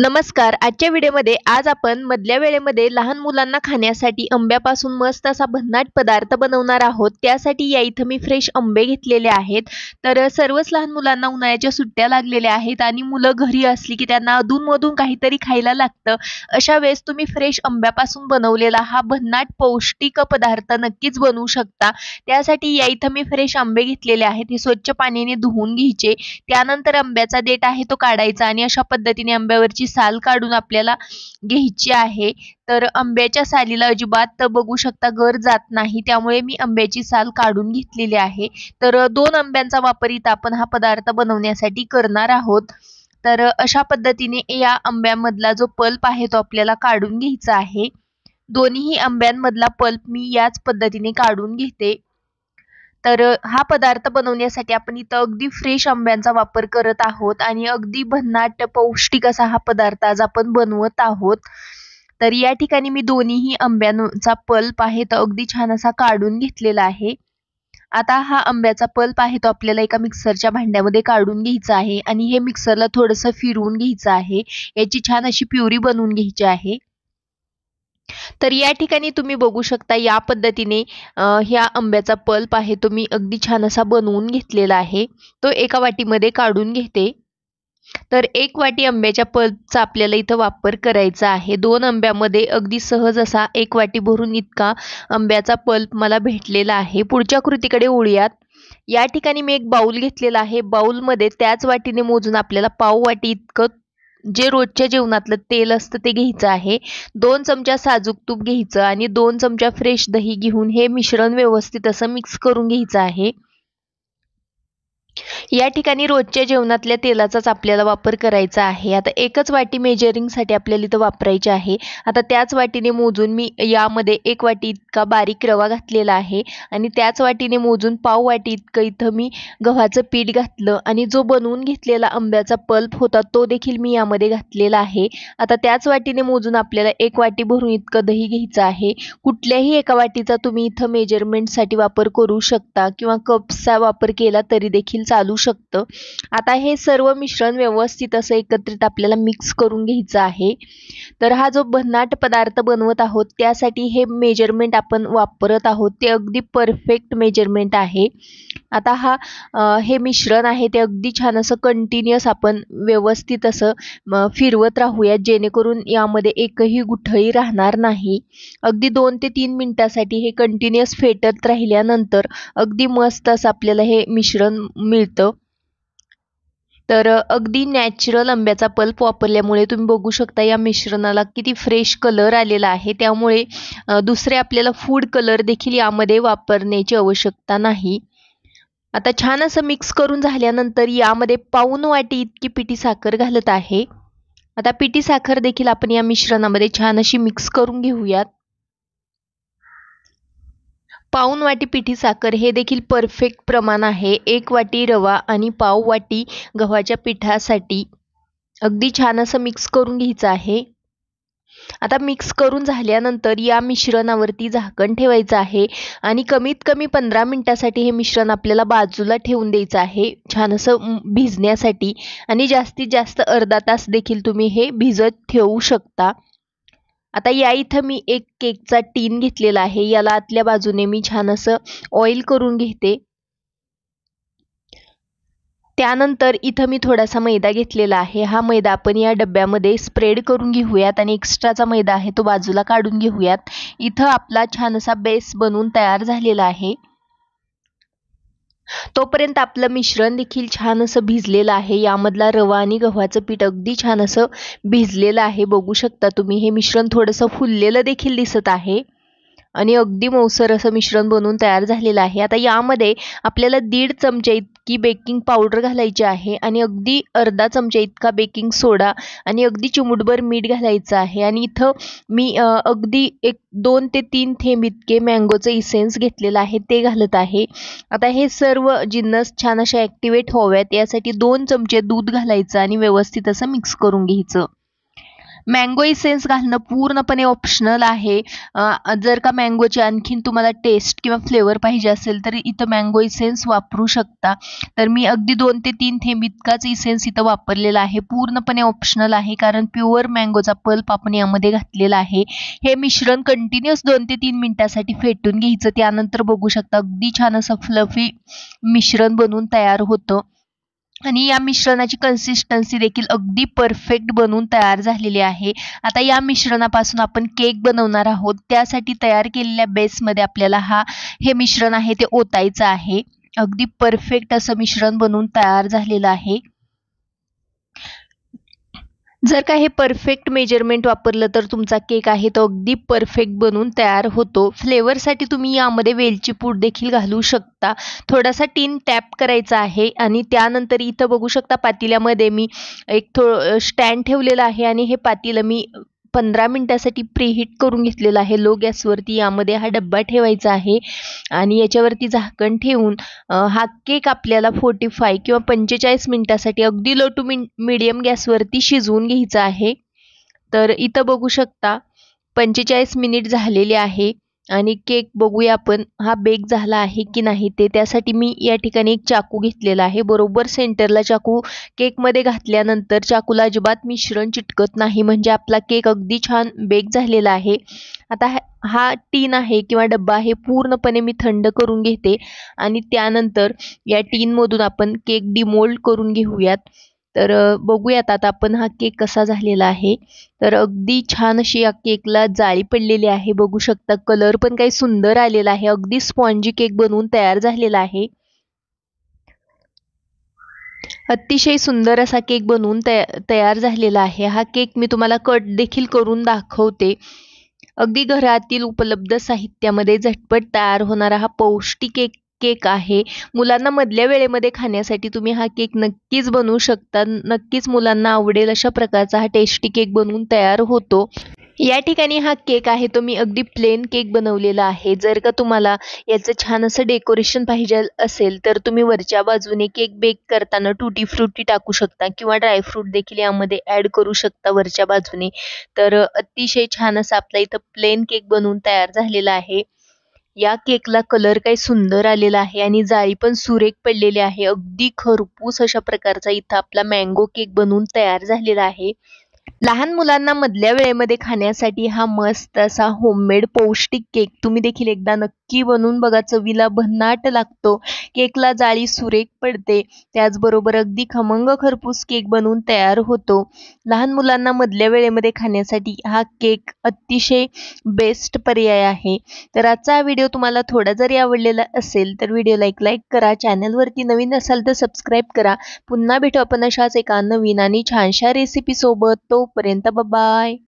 नमस्कार आजच्या व्हिडिओमध्ये आज आपण मधल्या वेळेमध्ये लहान मुलांना खाण्यासाठी आंब्यापासून मस्त असा भन्नाट पदार्थ बनवणार आहोत त्यासाठी या इथं मी फ्रेश आंबे घेतलेले आहेत तर सर्वच लहान मुलांना उन्हाळ्याच्या सुट्ट्या लागलेल्या आहेत आणि मुलं घरी असली की त्यांना अधूनमधून काहीतरी खायला लागतं अशा वेळेस तुम्ही फ्रेश आंब्यापासून बनवलेला हा भन्नाट पौष्टिक पदार्थ नक्कीच बनवू शकता त्यासाठी या इथं मी फ्रेश आंबे घेतलेले आहेत हे स्वच्छ पाण्याने धुवून घ्यायचे त्यानंतर आंब्याचा देठ आहे तो काढायचा आणि अशा पद्धतीने आंब्यावरची आंब्याची साल काढून आपल्याला घ्यायची आहे तर आंब्याच्या सालीला अजिबात बघू शकता घर जात नाही त्यामुळे मी आंब्याची साल काढून घेतलेली आहे तर दोन आंब्यांचा वापर इथं आपण हा पदार्थ बनवण्यासाठी करणार आहोत तर अशा पद्धतीने या आंब्यामधला जो पल्प आहे तो आपल्याला काढून घ्यायचा आहे दोन्ही आंब्यांमधला पल्प मी याच पद्धतीने काढून घेते तर हा पदार्थ बनवण्यासाठी आपण इथं अगदी फ्रेश आंब्यांचा वापर करत आहोत आणि अगदी भन्नाट पौष्टिक असा हा पदार्थ आज आपण बनवत आहोत तर या ठिकाणी मी दोन्हीही आंब्यांचा पल्प आहे तो अगदी छान असा काढून घेतलेला आहे आता हा आंब्याचा पल्प आहे तो आपल्याला एका मिक्सरच्या भांड्यामध्ये काढून घ्यायचा आहे आणि हे मिक्सरला थोडंसं फिरवून घ्यायचं आहे याची छान अशी प्युरी बनवून घ्यायची आहे तर या ठिकाणी तुम्ही बघू शकता या पद्धतीने ह्या आंब्याचा पल्प आहे तो मी अगदी छान असा बनवून घेतलेला आहे तो एका वाटीमध्ये काढून घेते तर एक वाटी आंब्याच्या पल्पचा आपल्याला इथं वापर करायचा आहे दोन आंब्यामध्ये अगदी सहज असा एक वाटी भरून इतका आंब्याचा पल्प मला भेटलेला आहे पुढच्या कृतीकडे ओळूयात या ठिकाणी मी एक बाउल घेतलेला आहे बाऊलमध्ये त्याच वाटीने मोजून आपल्याला पाव वाटी इतकं जे रोजच्या जेवणातलं तेल असतं ते घ्यायचं आहे दोन चमचा साजूक तूप घ्यायचं आणि दोन चमचा फ्रेश दही घेऊन हे मिश्रण व्यवस्थित असं मिक्स करून घ्यायचं आहे या ठिकाणी रोजच्या जेवणातल्या तेलाचाच आपल्याला वापर करायचा आहे आता एकच वाटी मेजरिंगसाठी आपल्याला इथं वापरायची आहे आता त्याच वाटीने मोजून मी यामध्ये एक वाटी इतका बारीक रवा घातलेला आहे आणि त्याच वाटीने मोजून पाव वाटी इतकं इथं मी गव्हाचं पीठ घातलं आणि जो बनवून घेतलेला आंब्याचा पल्प होता तो देखील मी यामध्ये घातलेला आहे आता त्याच वाटीने मोजून आपल्याला एक वाटी भरून इतकं दही घ्यायचं आहे कुठल्याही एका वाटीचा तुम्ही इथं मेजरमेंटसाठी वापर करू शकता किंवा कपचा वापर केला तरी देखील चालू चालू शकतं आता हे सर्व मिश्रण व्यवस्थित असं एकत्रित आपल्याला मिक्स करून घ्यायचं आहे तर हा जो भन्नाट पदार्थ बनवत आहोत त्यासाठी हे मेजरमेंट आपण वापरत आहोत ते अगदी परफेक्ट मेजरमेंट आहे आता हा हे मिश्रण आहे ते अगदी छान असं कंटिन्युअस आपण व्यवस्थित असं फिरवत राहूया जेणेकरून यामध्ये एकही गुठळी राहणार नाही अगदी दोन ते तीन मिनटासाठी हे कंटिन्युअस फेटत राहिल्यानंतर अगदी मस्त असं आपल्याला हे मिश्रण मिळतं तर अगदी नॅचरल आंब्याचा पल्प वापरल्यामुळे तुम्ही बघू शकता या मिश्रणाला किती फ्रेश कलर आलेला आहे त्यामुळे दुसरे आपल्याला फूड कलर देखील यामध्ये वापरण्याची आवश्यकता नाही आता छान असं मिक्स करून झाल्यानंतर यामध्ये पाऊन वाटी इतकी पिठी साखर घालत आहे आता पिठी साखर देखील आपण या मिश्रणामध्ये छान अशी मिक्स करून घेऊयात पाऊन वाटी पिठी साखर हे देखील परफेक्ट प्रमाण आहे एक वाटी रवा आणि पाव वाटी गव्हाच्या पिठासाठी अगदी छान असं मिक्स करून घ्यायचं आहे आता मिक्स करून झाल्यानंतर या मिश्रणावरती झाकण ठेवायचं आहे आणि कमीत कमी पंधरा मिनटासाठी हे मिश्रण आपल्याला बाजूला ठेवून द्यायचं आहे छान असं भिजण्यासाठी आणि जास्तीत जास्त अर्धा तास देखील तुम्ही हे भिजत ठेवू शकता आता या इथं मी एक केकचा टीन घेतलेला आहे याला आतल्या बाजूने मी छान असं ऑइल करून घेते त्यानंतर इथं मी थोडासा मैदा घेतलेला आहे हा मैदा आपण या डब्यामध्ये स्प्रेड करून घेऊयात आणि एक्स्ट्राचा मैदा आहे तो बाजूला काढून घेऊयात इथं आपला छान असा बेस बनून तयार झालेला आहे तोपर्यंत आपलं मिश्रण देखील छान असं भिजलेलं आहे यामधला रवा आणि गव्हाचं पीठ अगदी छान असं भिजलेलं आहे बघू शकता तुम्ही हे मिश्रण थोडंसं फुललेलं देखील दिसत आहे आणि अगदी मऊसर असं मिश्रण बनवून तयार झालेलं आहे आता यामध्ये आपल्याला दीड चमचे इतकी बेकिंग पावडर घालायची आहे आणि अगदी अर्धा चमचा इतका बेकिंग सोडा आणि अगदी चिमुटभर मीठ घालायचं आहे आणि इथं मी अगदी एक दोन ते तीन थेंब इतके मँगोचं इसेन्स घेतलेलं आहे ते घालत आहे आता हे सर्व जिन्नस छान अशा ॲक्टिवेट व्हाव्यात यासाठी दोन चमचे दूध घालायचं आणि व्यवस्थित असं मिक्स करून घ्यायचं मँगो इसेन्स घालणं पूर्णपणे ऑप्शनल आहे जर का मँगोची आणखीन तुम्हाला टेस्ट किंवा फ्लेवर पाहिजे असेल तर इथं मँगो इसेन्स वापरू शकता तर मी अगदी दोन ते तीन थेंब इतकाच इसेन्स इथं वापरलेला आहे पूर्णपणे ऑप्शनल आहे कारण प्युअर मँगोचा पल्प आपण यामध्ये घातलेला आहे हे मिश्रण कंटिन्युअस दोन ते तीन मिनिटासाठी फेटून घ्यायचं त्यानंतर बघू शकता अगदी छान असं फ्लफी मिश्रण बनवून तयार होतं आणि या मिश्रणाची कन्सिस्टन्सी देखील अगदी परफेक्ट बनवून तयार झालेली आहे आता या मिश्रणापासून आपण केक बनवणार आहोत त्यासाठी तयार केलेल्या बेसमध्ये आपल्याला हा हे मिश्रण आहे ते ओतायचं आहे अगदी परफेक्ट असं मिश्रण बनवून तयार झालेलं आहे जर का हे परफेक्ट मेजरमेंट वापरलं तर तुमचा केक आहे तो अगदी परफेक्ट बनून तयार होतो फ्लेवरसाठी तुम्ही यामध्ये वेलची पूड देखील घालू शकता थोडासा टीन टॅप करायचा आहे आणि त्यानंतर इथं बघू शकता पातेल्यामध्ये मी एक थो स्टँड ठेवलेला आहे आणि हे पातेलं मी पंधरा मिनटासाठी प्रीहीट करून घेतलेला आहे लो गॅसवरती यामध्ये हा डब्बा ठेवायचा आहे आणि याच्यावरती झाकण ठेवून हा केक आपल्याला फोर्टी फाय किंवा पंचेचाळीस मिनटासाठी अगदी लो टू मिन मिडियम गॅसवरती शिजवून घ्यायचा आहे तर इथं बघू शकता पंचेचाळीस मिनिट झालेले आहे आणि केक बघूया आपण हा बेक झाला आहे की नाही ते त्यासाठी मी या ठिकाणी एक चाकू घेतलेला आहे बरोबर सेंटरला चाकू केकमध्ये घातल्यानंतर चाकूला अजिबात मिश्रण चिटकत नाही म्हणजे आपला केक अगदी छान बेक झालेला आहे आता हा टीन आहे किंवा डब्बा आहे पूर्णपणे मी थंड करून घेते आणि त्यानंतर या टीनमधून आपण केक डिमोल्ड करून घेऊयात तर बघूयात आता आपण हा केक कसा झालेला आहे तर अगदी छान अशी या केकला जाळी पडलेली आहे बघू शकता कलर पण काही सुंदर आलेला आहे अगदी स्पॉन्जी केक बनवून तयार झालेला आहे अतिशय सुंदर असा केक बनवून तयार झालेला आहे हा केक मी तुम्हाला कट देखील करून दाखवते अगदी घरातील उपलब्ध साहित्यामध्ये झटपट तयार होणारा हा पौष्टिक केक केक आहे मुलांना मधल्या वेळेमध्ये खाण्यासाठी तुम्ही हा केक नक्कीच बनवू शकता नक्कीच मुलांना आवडेल अशा प्रकारचा हा टेस्टी केक बनवून तयार होतो या ठिकाणी हा केक आहे तो मी अगदी प्लेन केक बनवलेला आहे जर का तुम्हाला याचं छान असं डेकोरेशन पाहिजे असेल तर तुम्ही वरच्या बाजूने केक बेक करताना टूटी फ्रुटी टाकू शकता किंवा ड्रायफ्रूट देखील यामध्ये ॲड करू शकता वरच्या बाजूने तर अतिशय छान असा आपला इथं प्लेन केक बनवून तयार झालेला आहे या केकला कलर काय सुंदर आलेला आहे आणि जाळी पण सुरेख पडलेली आहे अगदी खरपूस अशा प्रकारचा इथ आपला मँगो केक बनवून तयार झालेला आहे. लहान मुलांना मधल्या वेळेमध्ये खाण्यासाठी हा मस्त असा होममेड पौष्टिक केक तुम्ही देखील एकदा नक्की बनवून बघा चवीला भन्नाट लागतो केकला जाळी सुरेख पडते त्याचबरोबर अगदी खमंग खरपूस केक बनवून तयार होतो लहान मुलांना मधल्या वेळेमध्ये खाण्यासाठी हा केक अतिशय बेस्ट पर्याय आहे तर आजचा व्हिडिओ तुम्हाला थोडा जरी आवडलेला असेल तर व्हिडिओला एक लाईक करा चॅनलवरती नवीन असाल तर सबस्क्राईब करा पुन्हा भेटू आपण अशाच एका नवीन आणि छानशा रेसिपीसोबत ito, 40 babae.